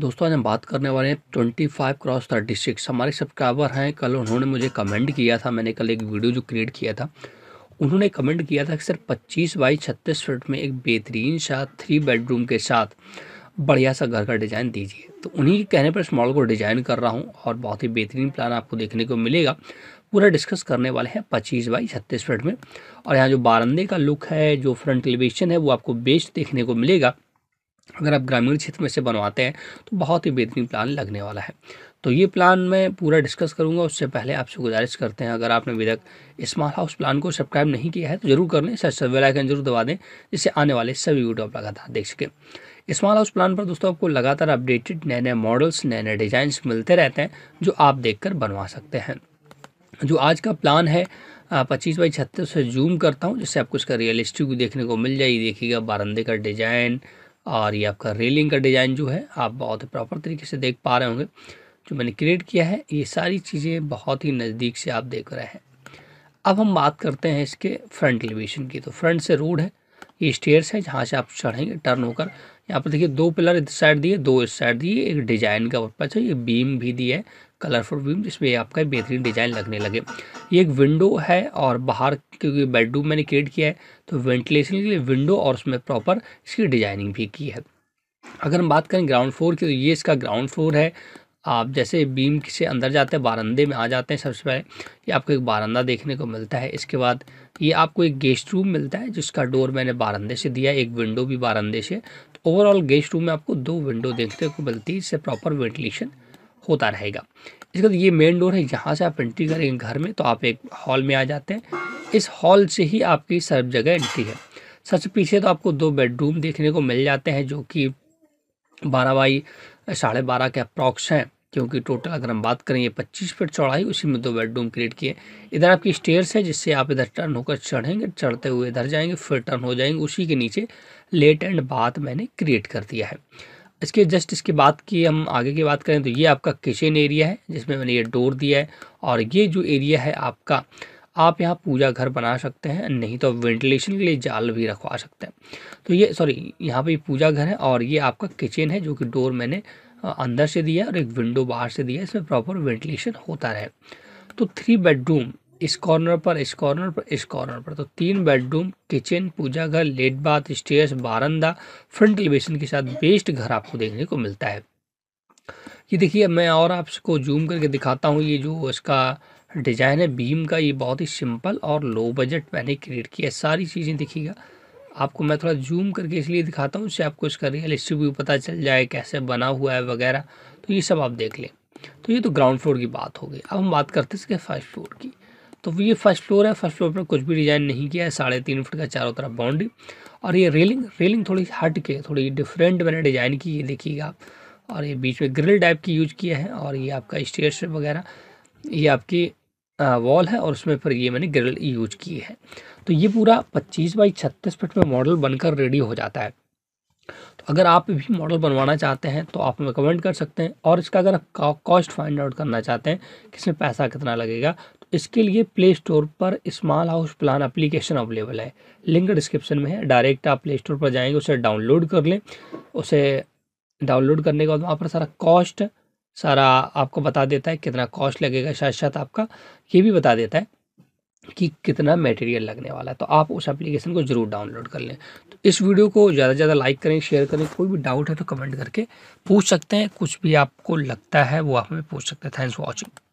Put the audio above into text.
दोस्तों आज हम बात करने वाले हैं twenty five cross thirty six हमारे सब्सक्राइबर हैं कल उन्होंने मुझे कमेंट किया था मैंने कल एक वीडियो जो क्रिएट किया था उन्होंने कमेंट किया था कि सर पच्चीस बाई छत्तीस फीट में एक बेहतरीन सा थ्री बेडरूम के साथ बढ़िया सा घर का डिज़ाइन दीजिए तो उन्हीं के कहने पर इस मॉडल को डिज़ाइन कर रहा हूँ और बहुत ही बेहतरीन प्लान आपको देखने को मिलेगा पूरा डिस्कस करने वाले हैं पच्चीस बाई छत्तीस फीट में और यहाँ जो बारंदे का लुक है जो फ्रंट एलिवेशन है वो आपको बेस्ट देखने को मिलेगा अगर आप ग्रामीण क्षेत्र में से बनवाते हैं तो बहुत ही बेहतरीन प्लान लगने वाला है तो ये प्लान मैं पूरा डिस्कस करूंगा उससे पहले आपसे गुजारिश करते हैं अगर आपने अभी तक स्मॉल हाउस प्लान को सब्सक्राइब नहीं किया है तो जरूर कर लें बेल आइकन जरूर दबा दें जिससे आने वाले सभी वीडियो आप लगातार देख सकें स्मॉल हाउस प्लान पर दोस्तों आपको लगातार अपडेटेड नए नए मॉडल्स नए नए डिजाइन मिलते रहते हैं जो आप कर बनवा सकते हैं जो आज का प्लान है पच्चीस बाई छत्तीस से जूम करता हूँ जिससे आपको इसका रियलिस्टिक देखने को मिल जाएगी देखिएगा बारंदे का डिज़ाइन और ये आपका रेलिंग का डिज़ाइन जो है आप बहुत ही प्रॉपर तरीके से देख पा रहे होंगे जो मैंने क्रिएट किया है ये सारी चीज़ें बहुत ही नज़दीक से आप देख रहे हैं अब हम बात करते हैं इसके फ्रंट एलिवेशन की तो फ्रंट से रोड है स्टेयर्स है जहाँ से आप चढ़ेंगे टर्न होकर यहाँ पर देखिए दो पिलर इस साइड दिए दो इस साइड दिए एक डिजाइन का और है ये बीम भी दिया है कलरफुल बीम जिसमें आपका बेहतरीन डिजाइन लगने लगे ये एक विंडो है और बाहर क्योंकि बेडरूम मैंने क्रिएट किया है तो वेंटिलेशन के लिए विंडो और उसमें प्रॉपर इसकी डिजाइनिंग भी की है अगर हम बात करें ग्राउंड फ्लोर की तो ये इसका ग्राउंड फ्लोर है आप जैसे बीम से अंदर जाते हैं बारंदे में आ जाते हैं सबसे पहले ये आपको एक बारंदा देखने को मिलता है इसके बाद ये आपको एक गेस्ट रूम मिलता है जिसका डोर मैंने बारंदे से दिया एक विंडो भी बारंदे से तो ओवरऑल गेस्ट रूम में आपको दो विंडो देखने को मिलती है इससे प्रॉपर वेंटिलेशन होता रहेगा इसके बाद ये मेन डोर है यहाँ से आप एंट्री करेंगे घर में तो आप एक हॉल में आ जाते हैं इस हॉल से ही आपकी सब जगह एंट्री है सबसे पीछे तो आपको दो बेडरूम देखने को मिल जाते हैं जो कि बारह बाई साढ़े बारह के अप्रॉक्स हैं क्योंकि टोटल अगर हम बात करें ये पच्चीस फीट चौड़ाई उसी में दो बेडरूम क्रिएट किए इधर आपकी स्टेयर्स है जिससे आप इधर टर्न होकर चढ़ेंगे चढ़ते हुए इधर जाएंगे फिर टर्न हो जाएंगे उसी के नीचे लेट एंड बाथ मैंने क्रिएट कर दिया है इसके जस्ट इसकी बात की हम आगे की बात करें तो ये आपका किचन एरिया है जिसमें मैंने ये डोर दिया है और ये जो एरिया है आपका आप यहाँ पूजा घर बना सकते हैं नहीं तो वेंटिलेशन के लिए जाल भी रखवा सकते हैं तो ये सॉरी यहाँ पे पूजा घर है और ये आपका किचन है जो कि डोर मैंने अंदर से दिया और एक विंडो बाहर से दिया इसमें प्रॉपर वेंटिलेशन होता रहे तो थ्री बेडरूम इस कॉर्नर पर इस कॉर्नर पर इस कॉर्नर पर तो तीन बेडरूम किचन पूजा घर लेट बाथ स्टेयर्स बारंदा फ्रंट एलिवेशन के साथ बेस्ट घर आपको देखने को मिलता है ये देखिए मैं और आपको जूम करके दिखाता हूँ ये जो इसका डिजाइन है बीम का ये बहुत ही सिंपल और लो बजट मैंने क्रिएट किया सारी चीज़ें देखिएगा आपको मैं थोड़ा जूम करके इसलिए दिखाता हूँ इससे आपको इसका रियलिस्टिक भी पता चल जाए कैसे बना हुआ है वगैरह तो ये सब आप देख लें तो ये तो ग्राउंड फ्लोर की बात हो गई अब हम बात करते हैं इसके फर्स्ट फ्लोर की तो ये फर्स्ट फ्लोर है फर्स्ट फ्लोर पर कुछ भी डिज़ाइन नहीं किया है साढ़े तीन फुट का चारों तरफ बाउंड्री और ये रेलिंग रेलिंग थोड़ी हट के थोड़ी डिफरेंट मैंने डिज़ाइन की ये देखिएगा आप और ये बीच में ग्रिल टाइप की यूज किया है और ये आपका स्टेयर वगैरह ये आपकी वॉल है और उसमें फिर ये मैंने ग्रिल यूज की है तो ये पूरा 25 बाई 36 फिट में मॉडल बनकर रेडी हो जाता है तो अगर आप भी मॉडल बनवाना चाहते हैं तो आप हमें कमेंट कर सकते हैं और इसका अगर आप कॉस्ट फाइंड आउट करना चाहते हैं कि इसमें पैसा कितना लगेगा तो इसके लिए प्ले स्टोर पर small house plan application available है लिंक डिस्क्रिप्शन में है डायरेक्ट आप प्ले स्टोर पर जाएंगे उसे डाउनलोड कर लें उसे डाउनलोड करने के बाद वहाँ पर सारा कॉस्ट सारा आपको बता देता है कितना कॉस्ट लगेगा साथ साथ आपका ये भी बता देता है कि कितना मटेरियल लगने वाला है तो आप उस एप्लीकेशन को ज़रूर डाउनलोड कर लें तो इस वीडियो को ज़्यादा से ज़्यादा लाइक करें शेयर करें कोई भी डाउट है तो कमेंट करके पूछ सकते हैं कुछ भी आपको लगता है वो आप हमें पूछ सकते हैं थैंक्स फॉर वॉचिंग